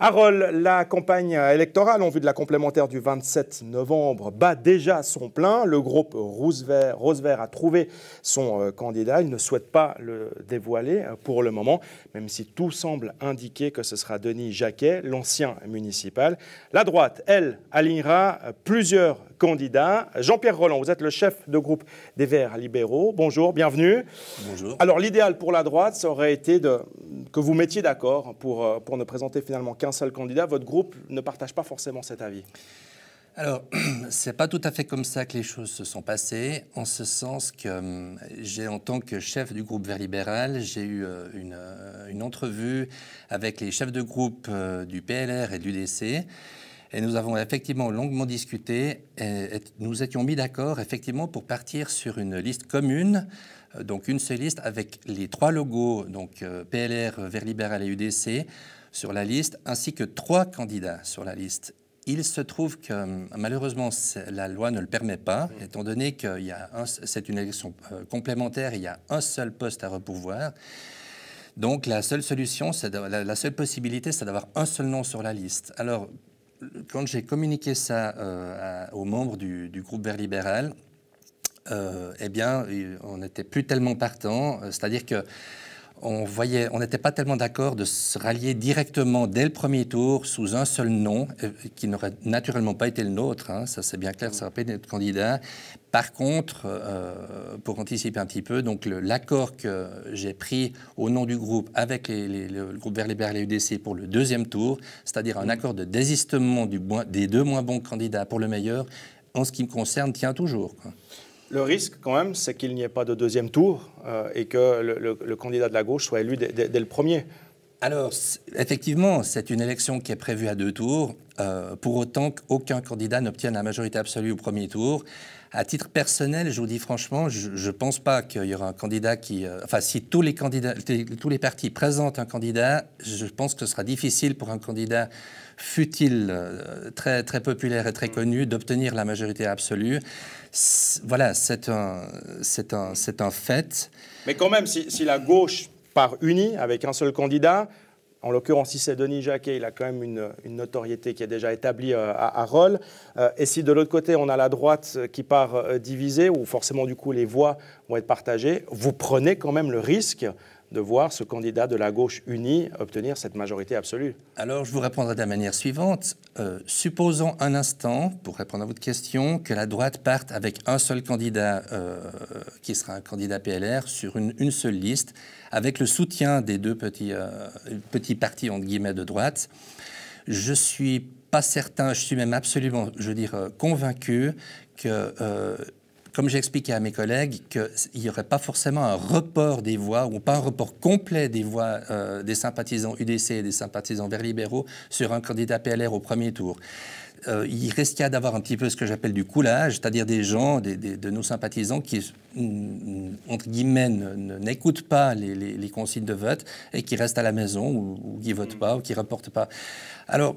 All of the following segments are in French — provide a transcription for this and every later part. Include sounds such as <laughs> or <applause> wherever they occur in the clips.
Harold, la campagne électorale en vue de la complémentaire du 27 novembre bat déjà son plein. Le groupe Roosevelt, Vert a trouvé son euh, candidat. Il ne souhaite pas le dévoiler euh, pour le moment, même si tout semble indiquer que ce sera Denis Jacquet, l'ancien municipal. La droite, elle, alignera euh, plusieurs candidats. Jean-Pierre Roland, vous êtes le chef de groupe des Verts libéraux. Bonjour, bienvenue. Bonjour. Alors l'idéal pour la droite, ça aurait été que vous mettiez d'accord pour, pour ne présenter finalement qu'un seul candidat, votre groupe ne partage pas forcément cet avis. Alors, <clears throat> c'est pas tout à fait comme ça que les choses se sont passées, en ce sens que euh, j'ai, en tant que chef du groupe Vert Libéral, j'ai eu euh, euh, une, entrevue avec les chefs de groupe du PLR et de l'UDC. Et nous avons effectivement longuement discuté et nous étions mis d'accord effectivement pour partir sur une liste commune, donc une seule liste avec les trois logos, donc PLR, Vert Libéral et UDC, sur la liste, ainsi que trois candidats sur la liste. Il se trouve que malheureusement la loi ne le permet pas, mm. étant donné que c'est une élection euh, complémentaire, il y a un seul poste à repouvoir. Donc la seule solution, la, seule possibilité, c'est d'avoir un seul nom sur la liste. Alors quand j'ai communiqué ça euh, aux membres du, groupe Vert libéral, euh, eh bien on n'était plus tellement partant, c'est-à-dire que on voyait, on n'était pas tellement d'accord de se rallier directement dès le premier tour sous un seul nom, euh, qui n'aurait naturellement pas été le nôtre, hein. ça c'est bien clair, ça aurait pas été notre candidat. Par contre, euh, pour anticiper un petit peu, donc l'accord que j'ai pris au nom du groupe avec le groupe Les et UDC pour le deuxième tour, c'est-à-dire un mmh. accord de désistement des deux moins bons candidats pour le meilleur, en ce qui me concerne, tient toujours. Le risque, quand même, c'est qu'il n'y ait pas de deuxième tour euh, et que le, candidat de la gauche soit élu dès, dès le premier alors, effectivement, c'est une élection qui est prévue à deux tours, euh, pour autant qu'aucun candidat n'obtienne la majorité absolue au premier tour. À titre personnel, je vous dis franchement, je ne pense pas qu'il y aura un candidat qui... Euh, enfin, si tous les, candidats, tous les partis présentent un candidat, je pense que ce sera difficile pour un candidat, futile, euh, très, très populaire et très connu, d'obtenir la majorité absolue. Voilà, c'est un, un, un fait. Mais quand même, si la gauche part unie, avec un seul candidat. En l'occurrence, si c'est Denis Jacquet, il a quand même une, notoriété qui est déjà établie euh, à, à euh, et si de l'autre côté, on a la droite euh, qui part divisée, où forcément, du coup, les voix vont être partagées, vous prenez quand même le risque de voir ce candidat de la gauche unie obtenir cette majorité absolue. Alors je vous répondrai de la manière suivante. Euh, supposons un instant, pour répondre à votre question, que la droite parte avec un seul candidat, euh, qui sera un candidat PLR, sur une, seule liste, avec le soutien des deux petits, euh, petits partis, entre guillemets, de droite. Je suis pas certain, je suis même absolument, je veux convaincu que comme j'ai expliqué à mes collègues, qu'il n'y aurait pas forcément un report des voix, ou pas un report complet des voix euh, des sympathisants UDC et des sympathisants verts libéraux sur un candidat PLR au premier tour. Euh, il risquait d'avoir un petit peu ce que j'appelle du coulage, c'est-à-dire des gens, de nos sympathisants qui, mm, entre guillemets, n'écoutent pas les, consignes de vote et qui restent à la maison ou, qui ne votent pas ou qui ne reportent pas. Alors,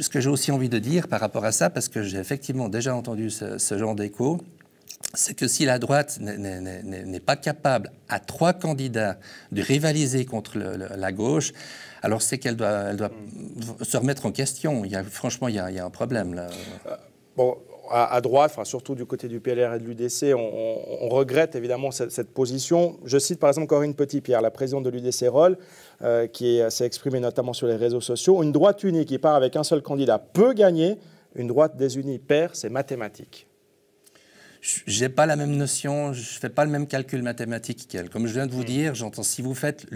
ce que j'ai aussi envie de dire par rapport à ça, parce que j'ai effectivement déjà entendu ce genre d'écho, c'est que si la droite n'est pas capable, à trois candidats, de rivaliser contre la gauche, alors c'est qu'elle doit, se remettre en question. franchement, il y a, un problème euh, bon, à, droite, surtout du côté du PLR et de l'UDC, on, regrette évidemment cette, position. Je cite par exemple Corinne Petit-Pierre, la présidente de l'UDC Roll, euh, qui s'est exprimée notamment sur les réseaux sociaux. Une droite unie qui part avec un seul candidat peut gagner, une droite désunie perd, c'est mathématique j'ai pas la même notion, je fais pas le même calcul mathématique qu'elle. Comme je viens de vous mm. dire, j'entends si vous faites,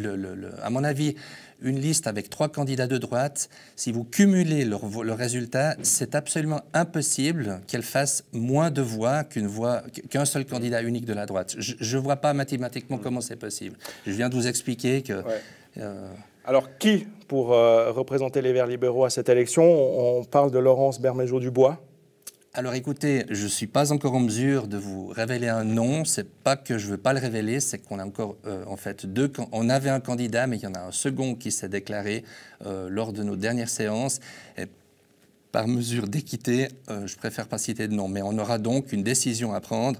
à mon avis, une liste avec trois candidats de droite, si vous cumulez le résultat, c'est absolument impossible qu'elle fasse moins de voix qu'une voix qu'un seul candidat unique de la droite. Je ne vois pas mathématiquement comment c'est possible. Je viens de vous expliquer que. Euh, Alors qui pour euh, représenter les Verts libéraux à cette élection On parle de Laurence Bermejo-Dubois alors écoutez, je ne suis pas encore en mesure de vous révéler un nom. C'est pas que je ne veux pas le révéler, c'est qu'on a encore euh, en fait deux. On avait un candidat, mais il y en a un second qui s'est déclaré euh, lors de nos dernières séances. Et par mesure d'équité, je euh, je préfère pas citer de nom, mais on aura donc une décision à prendre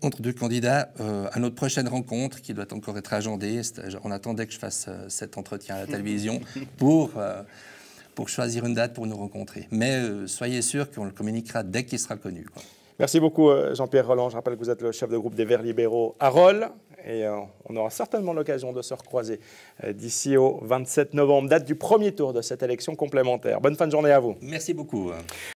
entre deux candidats à notre prochaine rencontre qui doit encore être agendée. On attendait que je fasse cet entretien à la télévision <laughs> pour pour choisir une date pour nous rencontrer. Mais euh, soyez sûr qu'on le communiquera dès qu'il sera connu. Merci beaucoup euh, Jean-Pierre Roland. Je rappelle que vous êtes le chef de groupe des Verts libéraux à Rolles et euh, on aura certainement l'occasion de se recroiser d'ici au 27 novembre, date du premier tour de cette élection complémentaire. Bonne fin de journée à vous. Merci beaucoup. Hein.